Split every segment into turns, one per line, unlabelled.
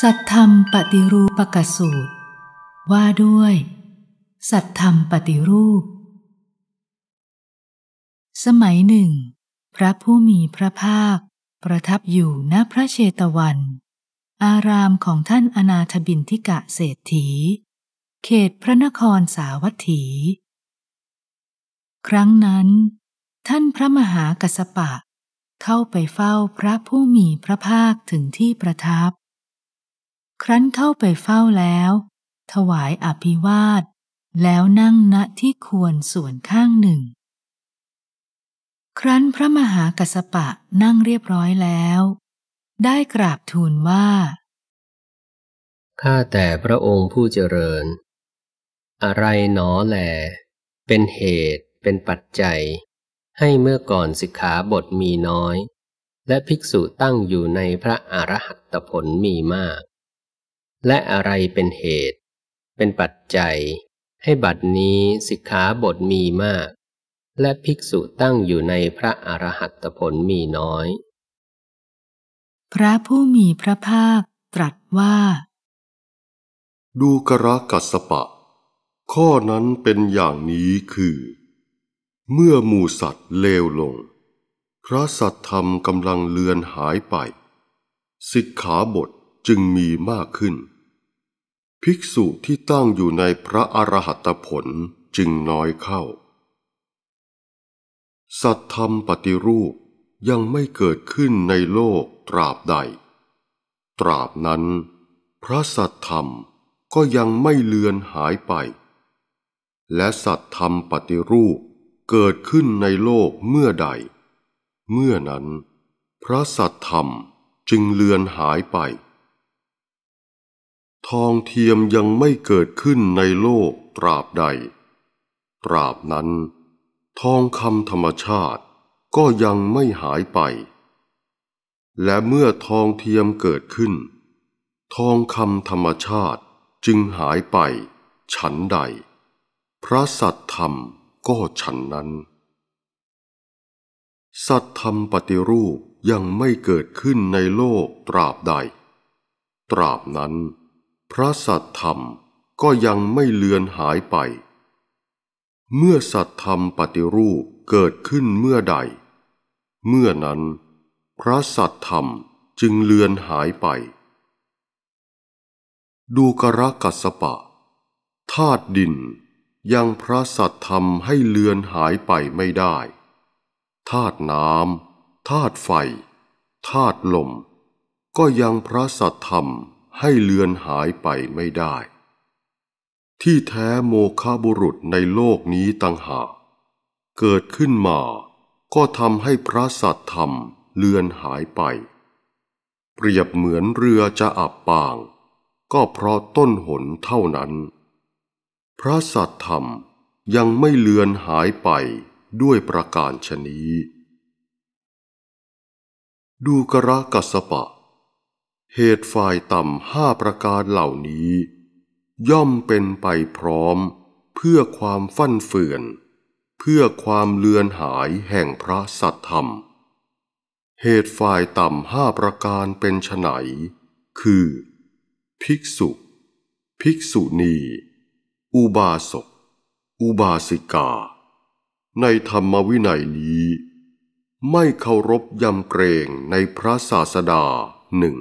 สัตธรรมปฏิรูปกสูตร ว่าด้วย สัตธรรมปฏิรูป สมัยหนึ่ง พระผู้มีพระภาคประทับอยู่ณพระเชตวัน อารามของท่านอนาถบินทิกะเศรษฐี เขตพระนครสาวัตถี ครั้งนั้นท่านพระมหากัสปะเข้าไปเฝ้าพระผู้มีพระภาคถึงที่ประทับครั้นเข้าไปเฝ้าแล้ว ถวายอภิวาท แล้วนั่งณที่ควรส่วนข้างหนึ่ง ครั้นพระมหากัสปะนั่งเรียบร้อยแล้ว ได้กราบทูลว่า
ข้าแต่พระองค์ผู้เจริญ อะไรหนอแหลเป็นเหตุเป็นปัจจัย ให้เมื่อก่อนสิกขาบทมีน้อย และภิกษุตั้งอยู่ในพระอรหัตผลมีมากและอะไรเป็นเหตุ เป็นปัจจัย ให้บัดนี้สิกขาบทมีมาก และภิกษุตั้งอยู่ในพระอรหัตผลมีน้อย
พระผู้มีพระภาคตรัสว่า
ดูกรกัสปะ ข้อนั้นเป็นอย่างนี้คือ เมื่อหมู่สัตว์เลวลง พระสัตธรรมกำลังเลือนหายไปสิกขาบทจึงมีมากขึ้น ภิกษุที่ตั้งอยู่ในพระอรหัตผลจึงน้อยเข้า สัตธรรมปฏิรูปยังไม่เกิดขึ้นในโลกตราบใด ตราบนั้น พระสัตธรรมก็ยังไม่เลือนหายไป และสัตธรรมปฏิรูปเกิดขึ้นในโลกเมื่อใด เมื่อนั้น พระสัตธรรมจึงเลือนหายไปทองเทียมยังไม่เกิดขึ้นในโลกตราบใด ตราบนั้น ทองคำธรรมชาติก็ยังไม่หายไป และเมื่อทองเทียมเกิดขึ้น ทองคำธรรมชาติจึงหายไปฉันใด พระสัตธรรมก็ฉันนั้น สัตธรรมปฏิรูปยังไม่เกิดขึ้นในโลกตราบใด ตราบนั้นพระสัตธรรมก็ยังไม่เลือนหายไป เมื่อสัตธรรมปฏิรูปเกิดขึ้นเมื่อใด เมื่อนั้น พระสัตธรรมจึงเลือนหายไป ดูกระกัสปะธาตุดิน ยังพระสัตธรรมให้เลือนหายไปไม่ได้ ธาตุน้ำธาตุไฟ ธาตุลม ก็ยังพระสัตธรรมให้เลือนหายไปไม่ได้ ที่แท้โมฆะบุรุษในโลกนี้ต่างหากเกิดขึ้นมาก็ทำให้พระสัตธรรม เลือนหายไป เปรียบเหมือนเรือจะอับปาง ก็เพราะต้นหนเท่านั้น พระสัตธรรมยังไม่เลือนหายไปด้วยประการชนี้ ดูกระกัสปะเหตุฝ่ายต่ำห้าประการเหล่านี้ย่อมเป็นไปพร้อมเพื่อความฟั่นเฟือน เพื่อความเลือนหายแห่งพระสัตธรรม เหตุฝ่ายต่ำห้าประการเป็นฉไนคือ ภิกษุ ภิกษุณี อุบาสก อุบาสิกา ในธรรมวินัยนี้ ไม่เคารพยำเกรงในพระศาสดาหนึ่ง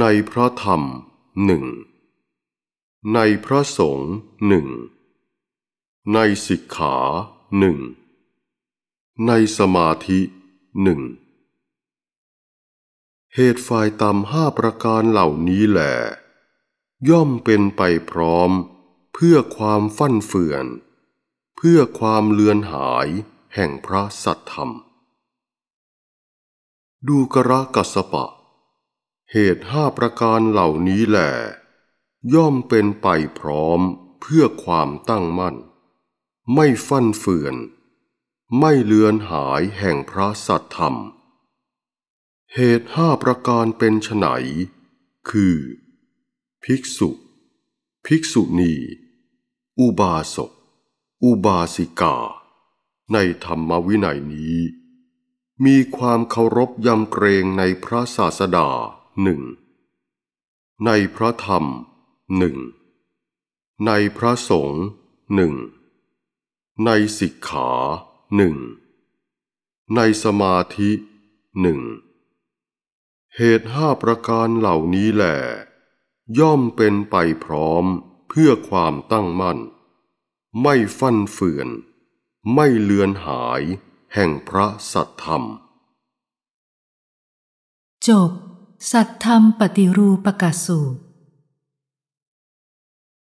ในพระธรรมหนึ่ง ในพระสงฆ์หนึ่ง ในสิกขาหนึ่ง ในสมาธิ หนึ่งเหตุฝ่ายตามห้าประการเหล่านี้แหลย่อมเป็นไปพร้อมเพื่อความฟั่นเฟือน เพื่อความเลือนหายแห่งพระสัตธรรม ดูกระกัสปะเหตุห้าประการเหล่านี้แหลย่อมเป็นไปพร้อมเพื่อความตั้งมั่น ไม่ฟั่นเฟือน ไม่เลือนหายแห่งพระสัตธรรม เหตุห้าประการเป็นไฉนคือ ภิกษุ ภิกษุณี อุบาสก อุบาสิกา ในธรรมวินัยนี้ มีความเคารพยำเกรงในพระศาสดาหนึ่งในพระธรรมหนึ่งในพระสงฆ์หนึ่งในสิกขาหนึ่งในสมาธิหนึ่งเหตุห้าประการเหล่านี้แหลย่อมเป็นไปพร้อมเพื่อความตั้งมั่น ไม่ฟั่นเฟือน ไม่เลือนหายแห่งพระสัทธรรม
จบสัตธรรมปฏิรูปกสูตร